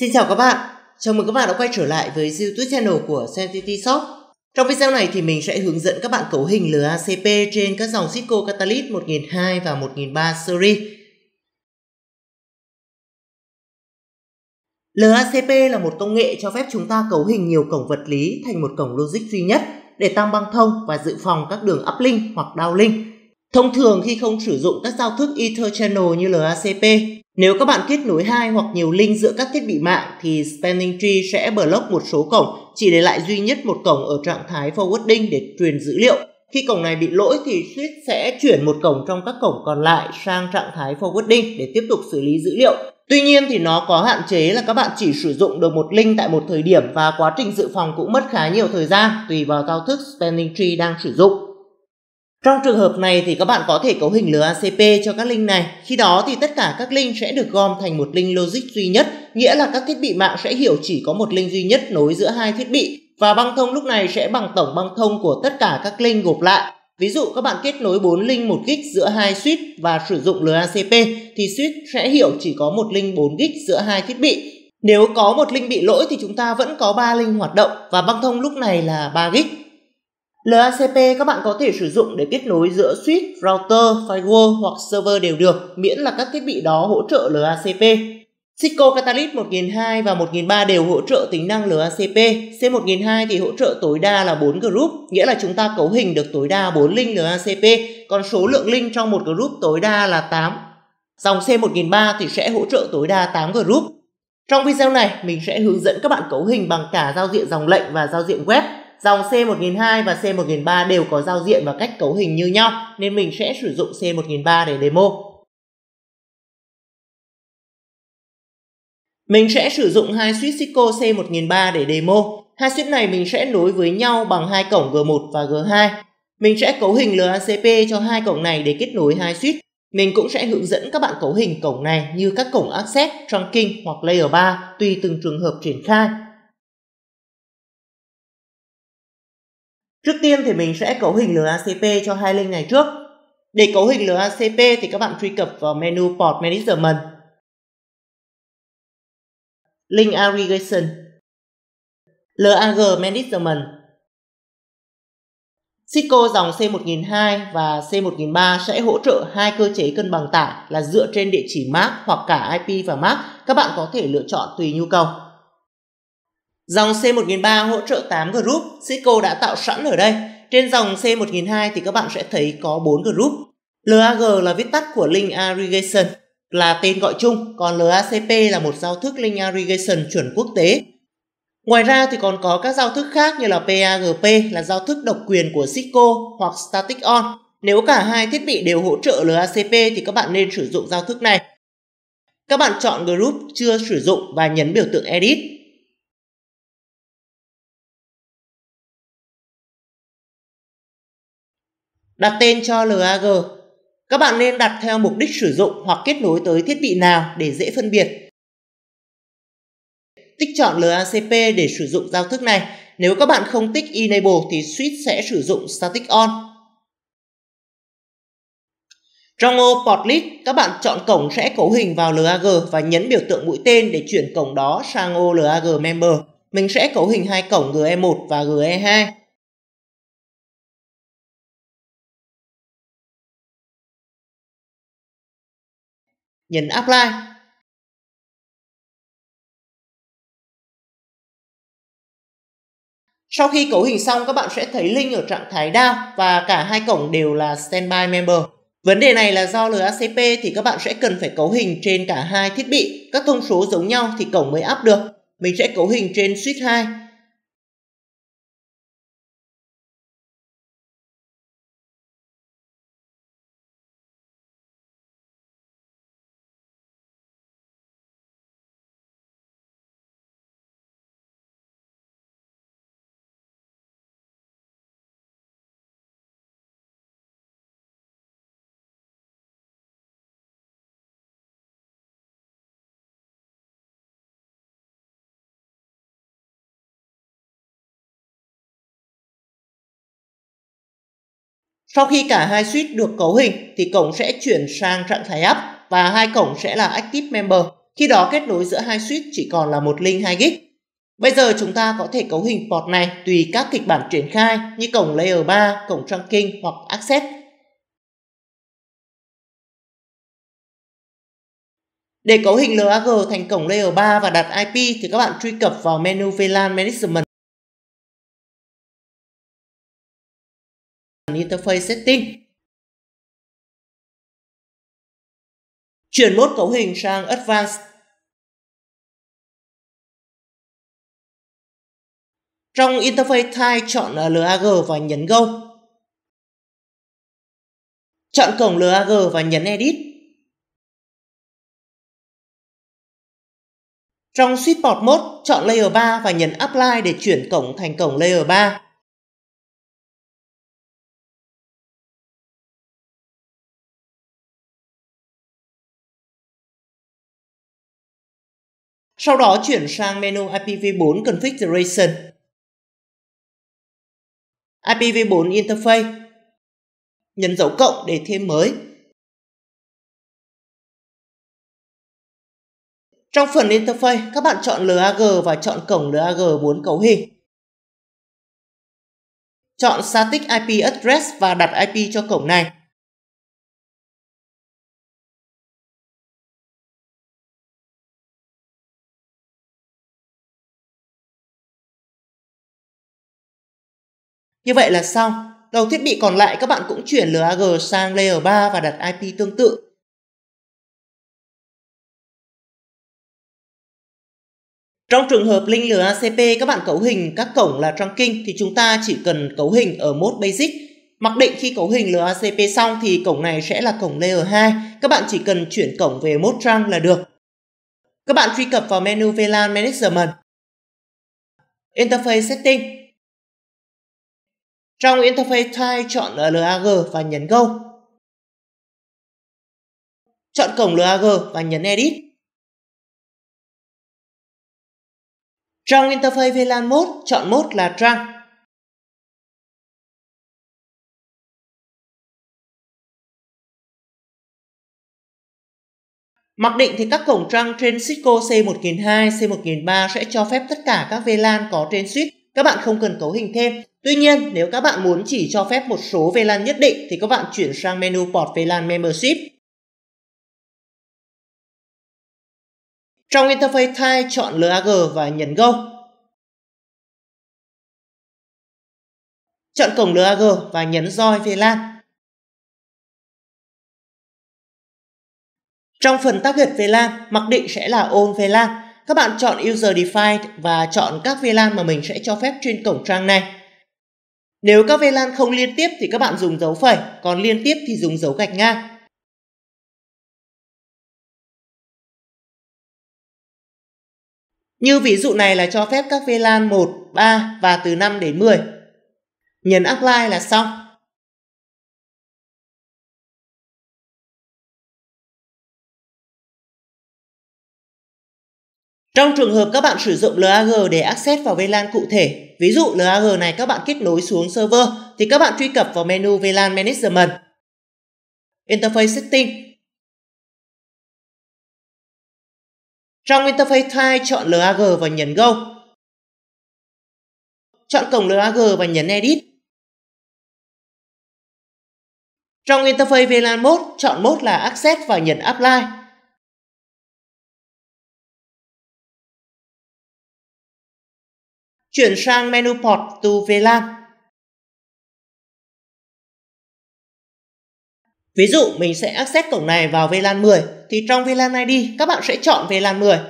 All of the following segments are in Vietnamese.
Xin chào các bạn, chào mừng các bạn đã quay trở lại với YouTube channel của Sentity Shop. Trong video này thì mình sẽ hướng dẫn các bạn cấu hình LACP trên các dòng Cisco Catalyst 1002 và 1003 series. LACP là một công nghệ cho phép chúng ta cấu hình nhiều cổng vật lý thành một cổng logic duy nhất để tăng băng thông và dự phòng các đường uplink hoặc downlink Thông thường khi không sử dụng các giao thức Ether Channel như LACP, nếu các bạn kết nối hai hoặc nhiều link giữa các thiết bị mạng thì Spanning Tree sẽ block một số cổng, chỉ để lại duy nhất một cổng ở trạng thái forwarding để truyền dữ liệu. Khi cổng này bị lỗi thì Swift sẽ chuyển một cổng trong các cổng còn lại sang trạng thái forwarding để tiếp tục xử lý dữ liệu. Tuy nhiên thì nó có hạn chế là các bạn chỉ sử dụng được một link tại một thời điểm và quá trình dự phòng cũng mất khá nhiều thời gian tùy vào giao thức Spanning Tree đang sử dụng. Trong trường hợp này thì các bạn có thể cấu hình LACP cho các link này. Khi đó thì tất cả các link sẽ được gom thành một link logic duy nhất, nghĩa là các thiết bị mạng sẽ hiểu chỉ có một link duy nhất nối giữa hai thiết bị và băng thông lúc này sẽ bằng tổng băng thông của tất cả các link gộp lại. Ví dụ các bạn kết nối 4 link 1 gig giữa hai switch và sử dụng LACP thì switch sẽ hiểu chỉ có một link 4 gig giữa hai thiết bị. Nếu có một link bị lỗi thì chúng ta vẫn có 3 link hoạt động và băng thông lúc này là 3 gig. LACP các bạn có thể sử dụng để kết nối giữa switch, router, firewall hoặc server đều được, miễn là các thiết bị đó hỗ trợ LACP. Cisco Catalyst 1002 và 1003 đều hỗ trợ tính năng LACP. C1002 thì hỗ trợ tối đa là 4 group, nghĩa là chúng ta cấu hình được tối đa 4 link LACP, còn số lượng link trong một group tối đa là 8. Dòng C1003 thì sẽ hỗ trợ tối đa 8 group. Trong video này, mình sẽ hướng dẫn các bạn cấu hình bằng cả giao diện dòng lệnh và giao diện web. Dòng C1002 và C1003 đều có giao diện và cách cấu hình như nhau nên mình sẽ sử dụng C1003 để demo. Mình sẽ sử dụng hai switch Cisco C1003 để demo. Hai switch này mình sẽ nối với nhau bằng hai cổng G1 và G2. Mình sẽ cấu hình LACP cho hai cổng này để kết nối hai switch. Mình cũng sẽ hướng dẫn các bạn cấu hình cổng này như các cổng Access, Trunking hoặc Layer 3 tùy từng trường hợp triển khai. Trước tiên thì mình sẽ cấu hình LACP cho hai link này trước. Để cấu hình LACP thì các bạn truy cập vào menu Port Management. Link Aggregation LAG Management Cisco dòng C1002 và C1003 sẽ hỗ trợ hai cơ chế cân bằng tải là dựa trên địa chỉ MAC hoặc cả IP và MAC. Các bạn có thể lựa chọn tùy nhu cầu. Dòng C1003 hỗ trợ 8 group Cisco đã tạo sẵn ở đây. Trên dòng C1002 thì các bạn sẽ thấy có 4 group. LAG là viết tắt của Link Aggregation, là tên gọi chung, còn LACP là một giao thức Link Aggregation chuẩn quốc tế. Ngoài ra thì còn có các giao thức khác như là PAGP là giao thức độc quyền của Cisco hoặc Static On. Nếu cả hai thiết bị đều hỗ trợ LACP thì các bạn nên sử dụng giao thức này. Các bạn chọn group chưa sử dụng và nhấn biểu tượng Edit đặt tên cho LAG. Các bạn nên đặt theo mục đích sử dụng hoặc kết nối tới thiết bị nào để dễ phân biệt. Tích chọn LACP để sử dụng giao thức này. Nếu các bạn không tích Enable thì switch sẽ sử dụng Static On. Trong ô Portlist, các bạn chọn cổng sẽ cấu hình vào LAG và nhấn biểu tượng mũi tên để chuyển cổng đó sang ô LAG Member. Mình sẽ cấu hình hai cổng GE1 và GE2. nhấn apply Sau khi cấu hình xong, các bạn sẽ thấy link ở trạng thái down và cả hai cổng đều là standby member. Vấn đề này là do LACP thì các bạn sẽ cần phải cấu hình trên cả hai thiết bị. Các thông số giống nhau thì cổng mới up được. Mình sẽ cấu hình trên switch 2 Sau khi cả hai switch được cấu hình thì cổng sẽ chuyển sang trạng thái up và hai cổng sẽ là Active Member. Khi đó kết nối giữa hai switch chỉ còn là một link 2 gig. Bây giờ chúng ta có thể cấu hình port này tùy các kịch bản triển khai như cổng Layer 3, cổng Trunking hoặc Access. Để cấu hình LAG thành cổng Layer 3 và đặt IP thì các bạn truy cập vào menu VLAN Management interface setting. Chuyển mốt cấu hình sang Advanced. Trong interface type chọn à, LAG và nhấn Go. Chọn cổng LAG và nhấn Edit. Trong Switchport Mode, chọn Layer 3 và nhấn Apply để chuyển cổng thành cổng Layer 3. Sau đó chuyển sang menu IPv4 Configuration. IPv4 Interface. Nhấn dấu cộng để thêm mới. Trong phần Interface, các bạn chọn LAG và chọn cổng LAG 4 cấu hình. Chọn Static IP Address và đặt IP cho cổng này. Như vậy là xong. Đầu thiết bị còn lại các bạn cũng chuyển LAG sang Layer 3 và đặt IP tương tự. Trong trường hợp link LACP các bạn cấu hình các cổng là trunking thì chúng ta chỉ cần cấu hình ở mode basic. Mặc định khi cấu hình LACP xong thì cổng này sẽ là cổng layer 2. Các bạn chỉ cần chuyển cổng về mode trunk là được. Các bạn truy cập vào menu VLAN Management. Interface Setting trong interface type chọn LAG và nhấn Go. Chọn cổng LAG và nhấn Edit. Trong interface VLAN mode, chọn mode là trunk. Mặc định thì các cổng trăng trên Cisco C1002, C1003 sẽ cho phép tất cả các VLAN có trên switch. Các bạn không cần cấu hình thêm. Tuy nhiên, nếu các bạn muốn chỉ cho phép một số VLAN nhất định thì các bạn chuyển sang menu Port VLAN Membership. Trong interface Type, chọn LAG và nhấn Go. Chọn cổng LAG và nhấn Join VLAN. Trong phần Target VLAN, mặc định sẽ là All VLAN. Các bạn chọn User Defined và chọn các VLAN mà mình sẽ cho phép trên cổng trang này. Nếu các vê lan không liên tiếp thì các bạn dùng dấu phẩy, còn liên tiếp thì dùng dấu gạch ngang. Như ví dụ này là cho phép các VLAN 1, 3 và từ 5 đến 10. Nhấn apply là xong. Trong trường hợp các bạn sử dụng LAG để access vào VLAN cụ thể, ví dụ LAG này các bạn kết nối xuống server thì các bạn truy cập vào menu VLAN Management. Interface Setting. Trong Interface Type chọn LAG và nhấn Go. Chọn cổng LAG và nhấn Edit. Trong Interface VLAN Mode, chọn Mode là Access và nhấn Apply. Chuyển sang menu Port to VLAN. Ví dụ mình sẽ access cổng này vào VLAN 10 thì trong VLAN ID các bạn sẽ chọn VLAN 10.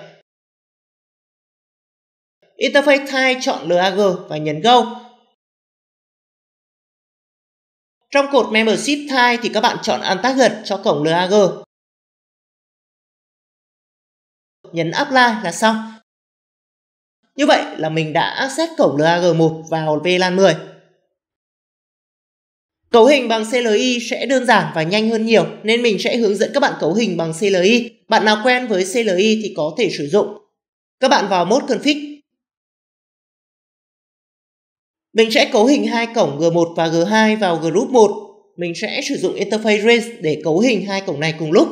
Interface type chọn LAG và nhấn Go. Trong cột membership type thì các bạn chọn untarget cho cổng LAG. Nhấn apply là xong. Như vậy là mình đã xét cổng LAG1 vào VLAN 10. Cấu hình bằng CLI sẽ đơn giản và nhanh hơn nhiều nên mình sẽ hướng dẫn các bạn cấu hình bằng CLI. Bạn nào quen với CLI thì có thể sử dụng. Các bạn vào mode config. Mình sẽ cấu hình hai cổng G1 và G2 vào group 1. Mình sẽ sử dụng interface range để cấu hình hai cổng này cùng lúc.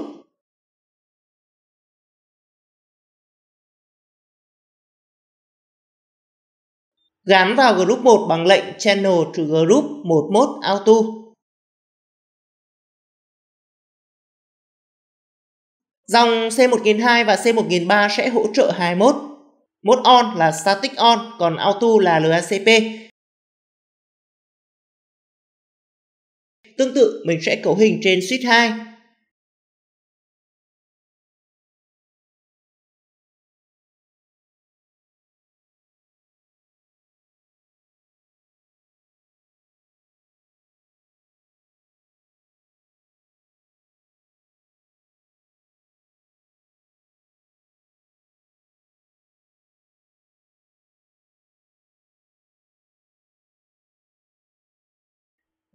gắn vào group 1 bằng lệnh channel to group 11 auto. Dòng C1002 và C1003 sẽ hỗ trợ hai mode. Mode on là static on, còn auto là LACP. Tương tự, mình sẽ cấu hình trên switch 2.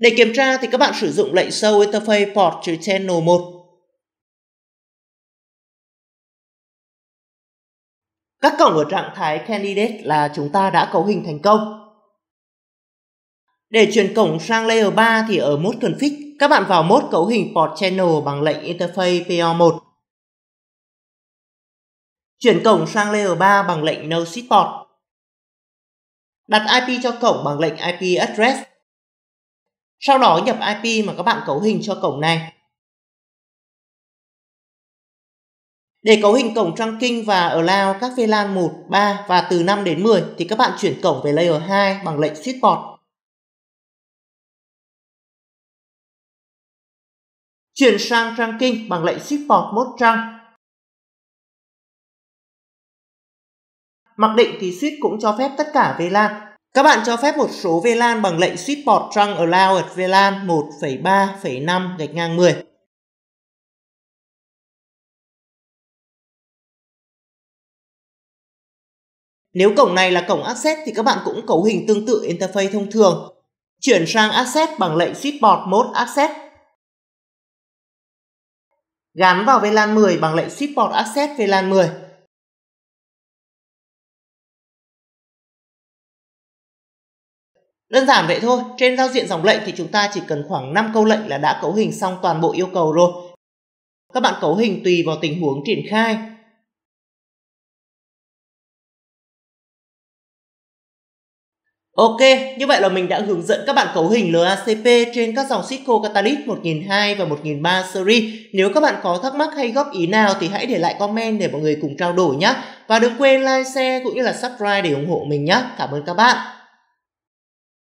Để kiểm tra thì các bạn sử dụng lệnh show interface port channel 1. Các cổng ở trạng thái candidate là chúng ta đã cấu hình thành công. Để chuyển cổng sang layer 3 thì ở mode config, các bạn vào mode cấu hình port channel bằng lệnh interface PO1. Chuyển cổng sang layer 3 bằng lệnh no port. Đặt IP cho cổng bằng lệnh IP address sau đó nhập IP mà các bạn cấu hình cho cổng này. Để cấu hình cổng trunking và allow các VLAN 1, 3 và từ 5 đến 10 thì các bạn chuyển cổng về layer 2 bằng lệnh switchport. Chuyển sang trunking bằng lệnh switchport mode trunk. Mặc định thì switch cũng cho phép tất cả VLAN các bạn cho phép một số VLAN bằng lệnh support trunk allowed VLAN 1,3,5 gạch ngang 10. Nếu cổng này là cổng access thì các bạn cũng cấu hình tương tự interface thông thường. Chuyển sang access bằng lệnh switchboard mode access. Gắn vào VLAN 10 bằng lệnh switchboard access VLAN 10. Đơn giản vậy thôi, trên giao diện dòng lệnh thì chúng ta chỉ cần khoảng 5 câu lệnh là đã cấu hình xong toàn bộ yêu cầu rồi. Các bạn cấu hình tùy vào tình huống triển khai. Ok, như vậy là mình đã hướng dẫn các bạn cấu hình LACP trên các dòng Cisco Catalyst 1002 và 1003 series. Nếu các bạn có thắc mắc hay góp ý nào thì hãy để lại comment để mọi người cùng trao đổi nhé. Và đừng quên like, share cũng như là subscribe để ủng hộ mình nhé. Cảm ơn các bạn.